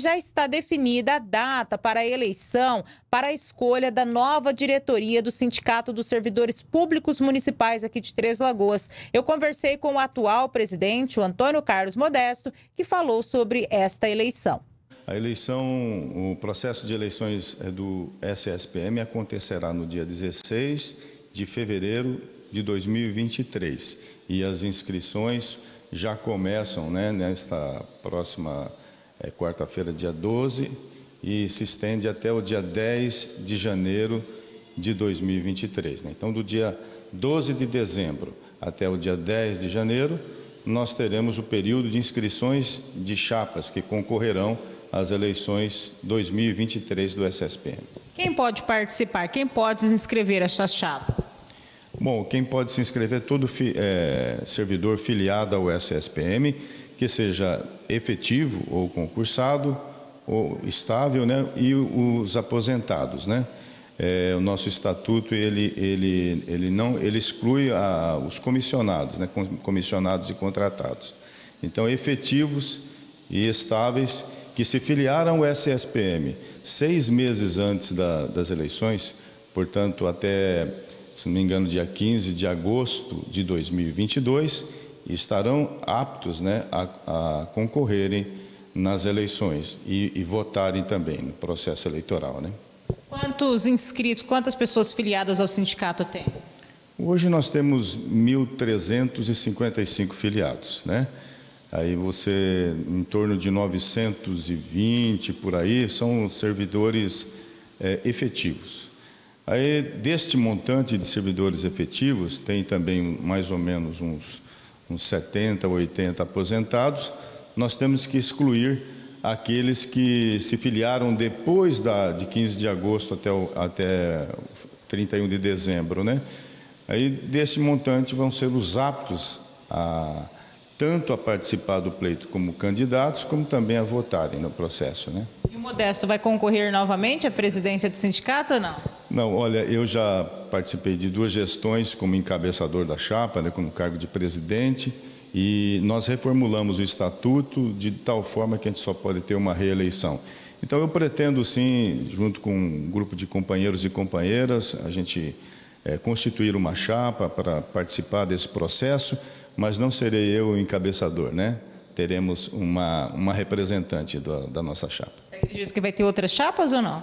já está definida a data para a eleição para a escolha da nova diretoria do Sindicato dos Servidores Públicos Municipais aqui de Três Lagoas. Eu conversei com o atual presidente, o Antônio Carlos Modesto, que falou sobre esta eleição. A eleição, o processo de eleições é, do SSPM acontecerá no dia 16 de fevereiro de 2023 e as inscrições já começam né, nesta próxima é quarta-feira, dia 12, e se estende até o dia 10 de janeiro de 2023. Né? Então, do dia 12 de dezembro até o dia 10 de janeiro, nós teremos o período de inscrições de chapas que concorrerão às eleições 2023 do SSPM. Quem pode participar? Quem pode inscrever essa chapa? Bom, quem pode se inscrever todo fi, é, servidor filiado ao SSPM, que seja efetivo ou concursado, ou estável, né? e os aposentados. Né? É, o nosso estatuto ele, ele, ele não ele exclui a, os comissionados, né? comissionados e contratados. Então, efetivos e estáveis que se filiaram ao SSPM seis meses antes da, das eleições, portanto, até se não me engano, dia 15 de agosto de 2022, e estarão aptos né, a, a concorrerem nas eleições e, e, votarem também no processo eleitoral. Né? Quantos inscritos, quantas pessoas filiadas ao sindicato tem? Hoje nós temos 1.355 filiados, né? Aí você, em torno de 920 por aí, são servidores é, efetivos. Aí, deste montante de servidores efetivos, tem também mais ou menos uns, uns 70, 80 aposentados, nós temos que excluir aqueles que se filiaram depois da, de 15 de agosto até, o, até 31 de dezembro. Né? Aí, desse montante, vão ser os aptos a tanto a participar do pleito como candidatos, como também a votarem no processo. Né? E o Modesto vai concorrer novamente à presidência do sindicato ou não? Não, olha, eu já participei de duas gestões como encabeçador da chapa, né, com o cargo de presidente, e nós reformulamos o estatuto de tal forma que a gente só pode ter uma reeleição. Então, eu pretendo, sim, junto com um grupo de companheiros e companheiras, a gente é, constituir uma chapa para participar desse processo, mas não serei eu o encabeçador, né? Teremos uma, uma representante da, da nossa chapa. Você acredita que vai ter outras chapas ou não?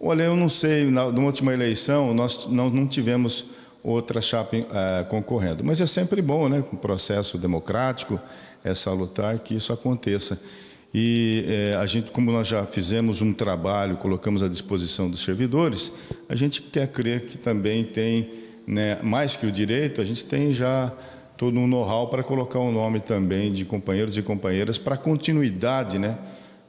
Olha, eu não sei, na, na última eleição nós não, não tivemos outra chapa uh, concorrendo. Mas é sempre bom, né, com o processo democrático, é salutar que isso aconteça. E eh, a gente, como nós já fizemos um trabalho, colocamos à disposição dos servidores, a gente quer crer que também tem, né, mais que o direito, a gente tem já todo um know-how para colocar o nome também de companheiros e companheiras para continuidade, né?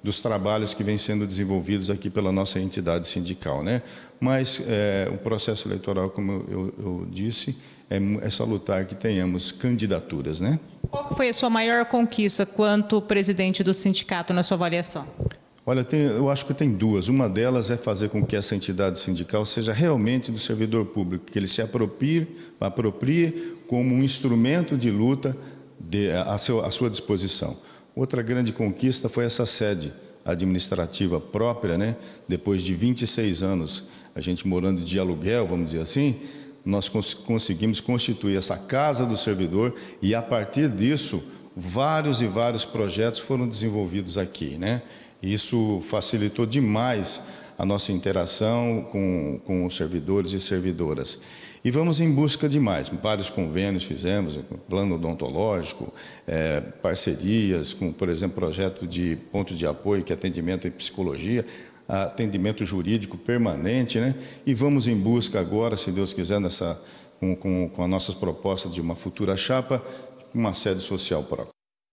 dos trabalhos que vêm sendo desenvolvidos aqui pela nossa entidade sindical. Né? Mas é, o processo eleitoral, como eu, eu disse, é, é, salutar que tenhamos candidaturas. Né? Qual foi a sua maior conquista quanto presidente do sindicato, na sua avaliação? Olha, tem, eu acho que tem duas. Uma delas é fazer com que essa entidade sindical seja realmente do servidor público, que ele se aproprie, aproprie como um instrumento de luta de, a, seu, a sua disposição. Outra grande conquista foi essa sede administrativa própria, né? Depois de 26 anos, a gente morando de aluguel, vamos dizer assim, nós cons conseguimos constituir essa casa do servidor e a partir disso vários e vários projetos foram desenvolvidos aqui, né? Isso facilitou demais a nossa interação com, com os servidores e servidoras. E vamos em busca de mais. Vários convênios fizemos, plano odontológico, é, parcerias com, por exemplo, projeto de ponto de apoio que é atendimento em psicologia, atendimento jurídico permanente, né? E vamos em busca agora, se Deus quiser, nessa, com, com, com as nossas propostas de uma futura chapa, uma sede social própria.